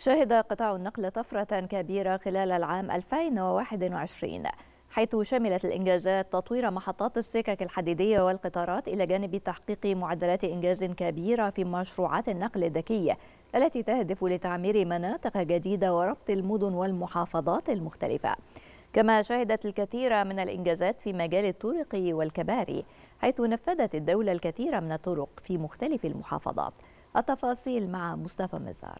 شهد قطاع النقل طفرة كبيرة خلال العام 2021 حيث شملت الإنجازات تطوير محطات السكك الحديدية والقطارات إلى جانب تحقيق معدلات إنجاز كبيرة في مشروعات النقل الذكية التي تهدف لتعمير مناطق جديدة وربط المدن والمحافظات المختلفة كما شهدت الكثير من الإنجازات في مجال الطرق والكباري حيث نفذت الدولة الكثير من الطرق في مختلف المحافظات التفاصيل مع مصطفى مزار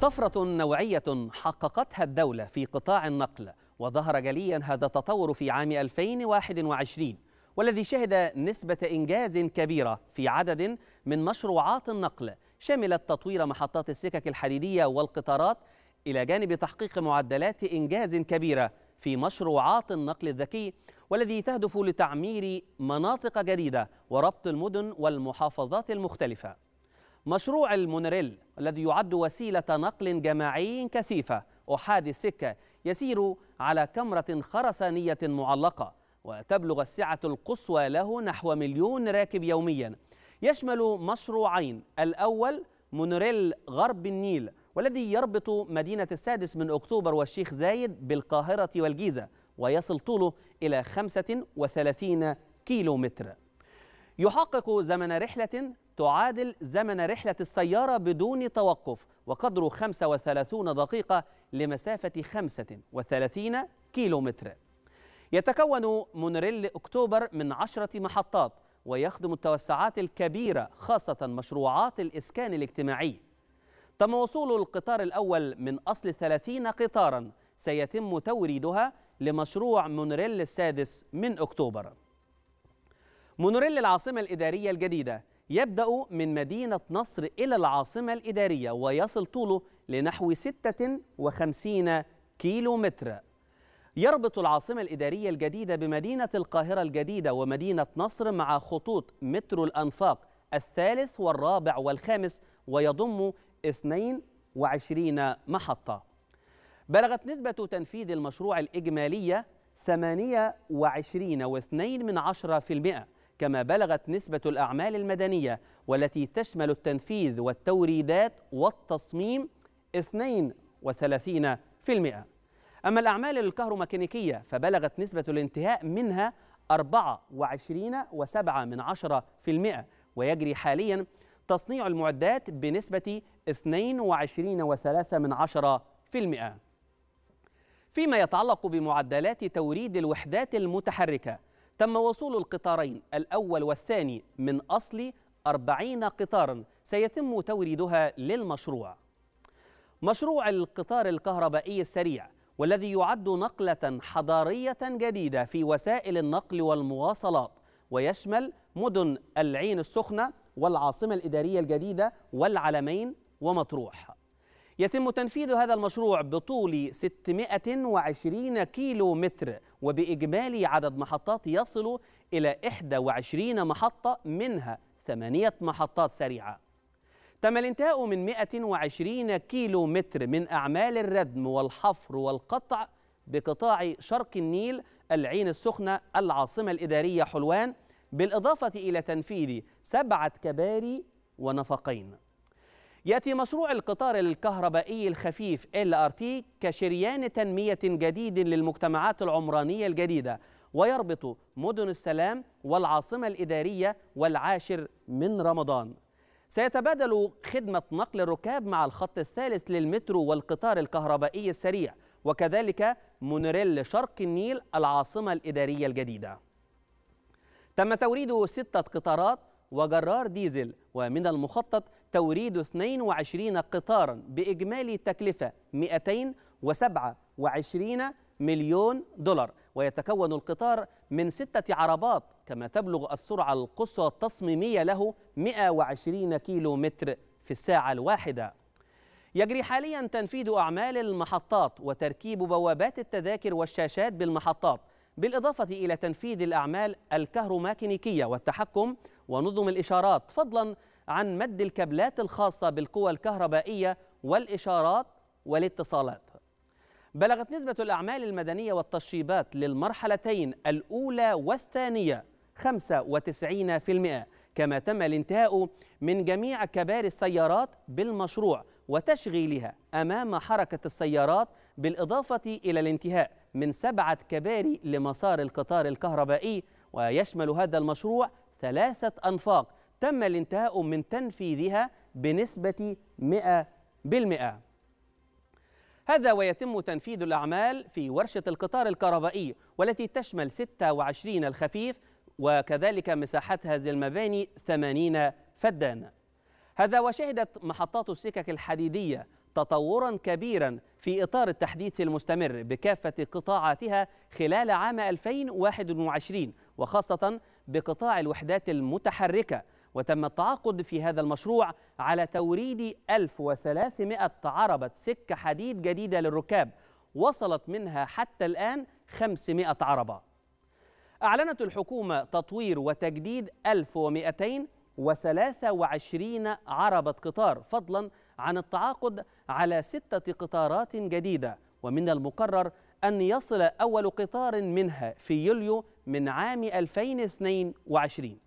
طفرة نوعية حققتها الدولة في قطاع النقل وظهر جليا هذا التطور في عام 2021 والذي شهد نسبة إنجاز كبيرة في عدد من مشروعات النقل شملت تطوير محطات السكك الحديدية والقطارات إلى جانب تحقيق معدلات إنجاز كبيرة في مشروعات النقل الذكي والذي تهدف لتعمير مناطق جديدة وربط المدن والمحافظات المختلفة مشروع المونوريل الذي يعد وسيلة نقل جماعي كثيفة أحادي السكة يسير على كمرة خرسانية معلقة وتبلغ السعة القصوى له نحو مليون راكب يوميا يشمل مشروعين الأول مونوريل غرب النيل والذي يربط مدينة السادس من أكتوبر والشيخ زايد بالقاهرة والجيزة ويصل طوله إلى 35 كيلو متر يحقق زمن رحلة تعادل زمن رحلة السيارة بدون توقف وقدر 35 دقيقة لمسافة 35 كيلومتر يتكون مونريل أكتوبر من عشرة محطات ويخدم التوسعات الكبيرة خاصة مشروعات الإسكان الاجتماعي تم وصول القطار الأول من أصل 30 قطارا سيتم توريدها لمشروع مونريل السادس من أكتوبر مونوريل العاصمة الإدارية الجديدة يبدأ من مدينة نصر إلى العاصمة الإدارية ويصل طوله لنحو 56 كيلو متر يربط العاصمة الإدارية الجديدة بمدينة القاهرة الجديدة ومدينة نصر مع خطوط مترو الأنفاق الثالث والرابع والخامس ويضم 22 محطة بلغت نسبة تنفيذ المشروع الإجمالية 28.2 من عشرة في المئة كما بلغت نسبة الأعمال المدنية والتي تشمل التنفيذ والتوريدات والتصميم 32% أما الأعمال الكهروميكانيكية فبلغت نسبة الانتهاء منها 24.7% ويجري حاليا تصنيع المعدات بنسبة 22.3% فيما يتعلق بمعدلات توريد الوحدات المتحركة تم وصول القطارين الأول والثاني من أصل 40 قطارا سيتم توريدها للمشروع مشروع القطار الكهربائي السريع والذي يعد نقلة حضارية جديدة في وسائل النقل والمواصلات ويشمل مدن العين السخنة والعاصمة الإدارية الجديدة والعلمين ومطروح يتم تنفيذ هذا المشروع بطول 620 كيلو متر وبإجمالي عدد محطات يصل إلى 21 محطة منها ثمانية محطات سريعة تم الانتهاء من 120 كيلو متر من أعمال الردم والحفر والقطع بقطاع شرق النيل العين السخنة العاصمة الإدارية حلوان بالإضافة إلى تنفيذ سبعة كباري ونفقين يأتي مشروع القطار الكهربائي الخفيف LRT كشريان تنمية جديد للمجتمعات العمرانية الجديدة ويربط مدن السلام والعاصمة الإدارية والعاشر من رمضان سيتبادل خدمة نقل الركاب مع الخط الثالث للمترو والقطار الكهربائي السريع وكذلك مونوريل شرق النيل العاصمة الإدارية الجديدة تم توريد ستة قطارات وجرار ديزل ومن المخطط توريد 22 قطارا بإجمالي تكلفة 227 مليون دولار ويتكون القطار من ستة عربات كما تبلغ السرعة القصوى التصميمية له 120 كيلو متر في الساعة الواحدة يجري حاليا تنفيذ أعمال المحطات وتركيب بوابات التذاكر والشاشات بالمحطات بالإضافة إلى تنفيذ الأعمال الكهروماكينيكيه والتحكم ونظم الإشارات فضلا عن مد الكابلات الخاصة بالقوى الكهربائية والإشارات والاتصالات بلغت نسبة الأعمال المدنية والتشطيبات للمرحلتين الأولى والثانية 95% كما تم الانتهاء من جميع كبار السيارات بالمشروع وتشغيلها أمام حركة السيارات بالإضافة إلى الانتهاء من سبعة كباري لمسار القطار الكهربائي ويشمل هذا المشروع ثلاثة أنفاق تم الانتهاء من تنفيذها بنسبة 100%. هذا ويتم تنفيذ الأعمال في ورشة القطار الكهربائي والتي تشمل 26 الخفيف وكذلك مساحات هذه المباني 80 فدان. هذا وشهدت محطات السكك الحديدية تطورا كبيرا في إطار التحديث المستمر بكافة قطاعاتها خلال عام 2021 وخاصة بقطاع الوحدات المتحركة وتم التعاقد في هذا المشروع على توريد 1300 عربة سكة حديد جديدة للركاب وصلت منها حتى الآن 500 عربة أعلنت الحكومة تطوير وتجديد 1223 عربة قطار فضلا عن التعاقد على ستة قطارات جديدة ومن المقرر أن يصل أول قطار منها في يوليو من عام 2022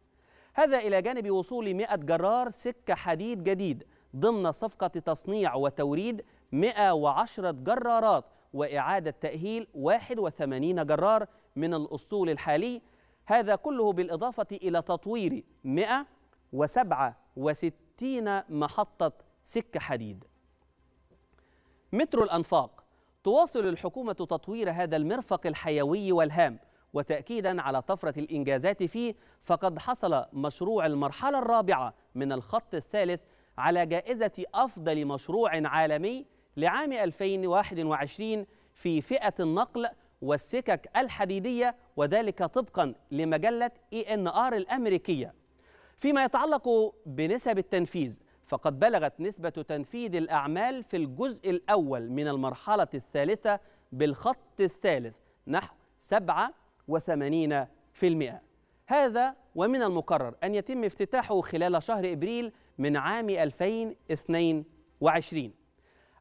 هذا إلى جانب وصول 100 جرار سكة حديد جديد ضمن صفقة تصنيع وتوريد 110 جرارات وإعادة تأهيل 81 جرار من الأسطول الحالي هذا كله بالإضافة إلى تطوير 167 محطة سكة حديد مترو الأنفاق تواصل الحكومة تطوير هذا المرفق الحيوي والهام وتأكيدا على طفرة الإنجازات فيه فقد حصل مشروع المرحلة الرابعة من الخط الثالث على جائزة أفضل مشروع عالمي لعام 2021 في فئة النقل والسكك الحديدية وذلك طبقا لمجلة اي ان ار الأمريكية فيما يتعلق بنسب التنفيذ فقد بلغت نسبة تنفيذ الأعمال في الجزء الأول من المرحلة الثالثة بالخط الثالث نحو وثمانين في المئة هذا ومن المقرر أن يتم افتتاحه خلال شهر إبريل من عام 2022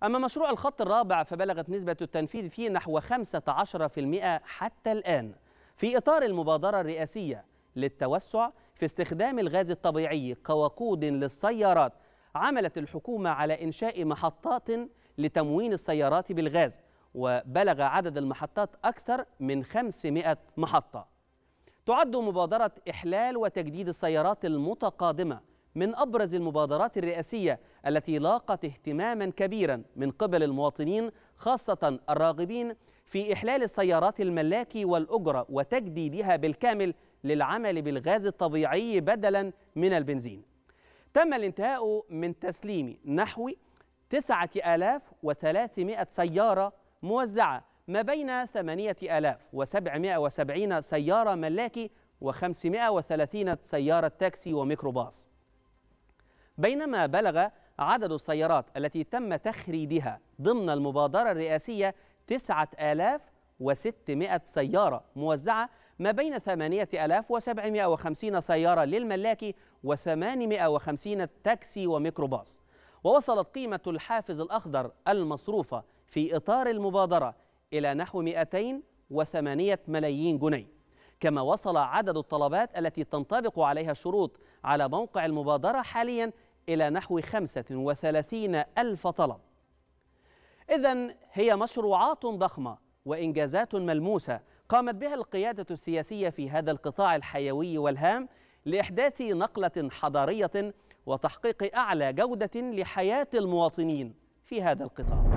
أما مشروع الخط الرابع فبلغت نسبة التنفيذ فيه نحو 15% حتى الآن في إطار المبادرة الرئاسية للتوسع في استخدام الغاز الطبيعي كوقود للسيارات عملت الحكومة على إنشاء محطات لتموين السيارات بالغاز وبلغ عدد المحطات أكثر من 500 محطة تعد مبادرة إحلال وتجديد السيارات المتقادمة من أبرز المبادرات الرئاسية التي لاقت اهتماما كبيرا من قبل المواطنين خاصة الراغبين في إحلال السيارات الملاك والأجرة وتجديدها بالكامل للعمل بالغاز الطبيعي بدلا من البنزين تم الانتهاء من تسليم نحو 9300 سيارة موزعة ما بين 8770 سيارة ملاكي و530 سيارة تاكسي وميكروباص بينما بلغ عدد السيارات التي تم تخريدها ضمن المبادرة الرئاسية 9600 سيارة موزعة ما بين 8750 سيارة للملاكي و850 تاكسي وميكروباص ووصلت قيمة الحافز الأخضر المصروفة في إطار المبادرة إلى نحو 208 ملايين جنيه كما وصل عدد الطلبات التي تنطبق عليها الشروط على موقع المبادرة حاليا إلى نحو 35 ألف طلب إذا هي مشروعات ضخمة وإنجازات ملموسة قامت بها القيادة السياسية في هذا القطاع الحيوي والهام لإحداث نقلة حضارية وتحقيق أعلى جودة لحياة المواطنين في هذا القطاع